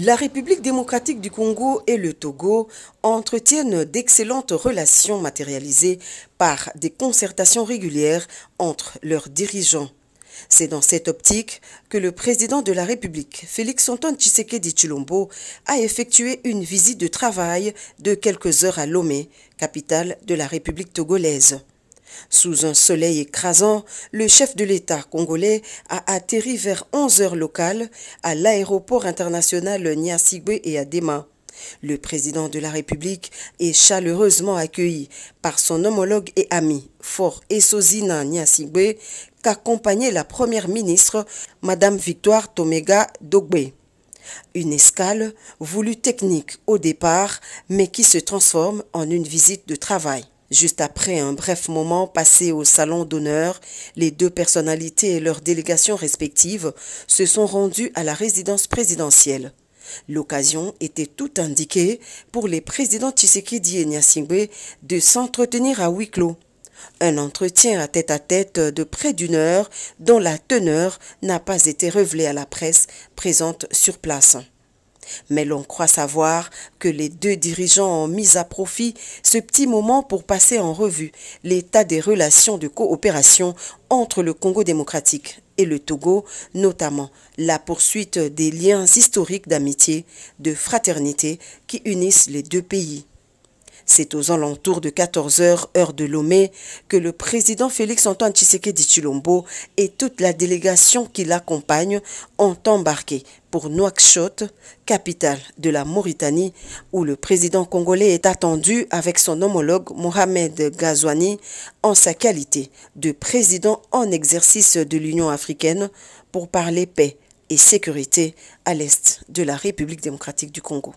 La République démocratique du Congo et le Togo entretiennent d'excellentes relations matérialisées par des concertations régulières entre leurs dirigeants. C'est dans cette optique que le président de la République, Félix Antoine Tshisekedi Chilombo, a effectué une visite de travail de quelques heures à Lomé, capitale de la République togolaise. Sous un soleil écrasant, le chef de l'État congolais a atterri vers 11 heures locales à l'aéroport international Niasigwe et Adema. Le président de la République est chaleureusement accueilli par son homologue et ami, Fort Esosina Niasigwe, qu'accompagnait la première ministre, Madame Victoire Toméga Dogbe. Une escale voulue technique au départ, mais qui se transforme en une visite de travail. Juste après un bref moment passé au salon d'honneur, les deux personnalités et leurs délégations respectives se sont rendues à la résidence présidentielle. L'occasion était tout indiquée pour les présidents Tshisekedi et Nyassingwe de s'entretenir à huis clos. Un entretien à tête à -tête de près d'une heure dont la teneur n'a pas été révélée à la presse présente sur place. Mais l'on croit savoir que les deux dirigeants ont mis à profit ce petit moment pour passer en revue l'état des relations de coopération entre le Congo démocratique et le Togo, notamment la poursuite des liens historiques d'amitié, de fraternité qui unissent les deux pays. C'est aux alentours de 14h heure de l'OME, que le président Félix Antoine Tshisekedi Chilombo et toute la délégation qui l'accompagne ont embarqué pour Nouakchott, capitale de la Mauritanie, où le président congolais est attendu avec son homologue Mohamed Ghazouani en sa qualité de président en exercice de l'Union africaine pour parler paix et sécurité à l'est de la République démocratique du Congo.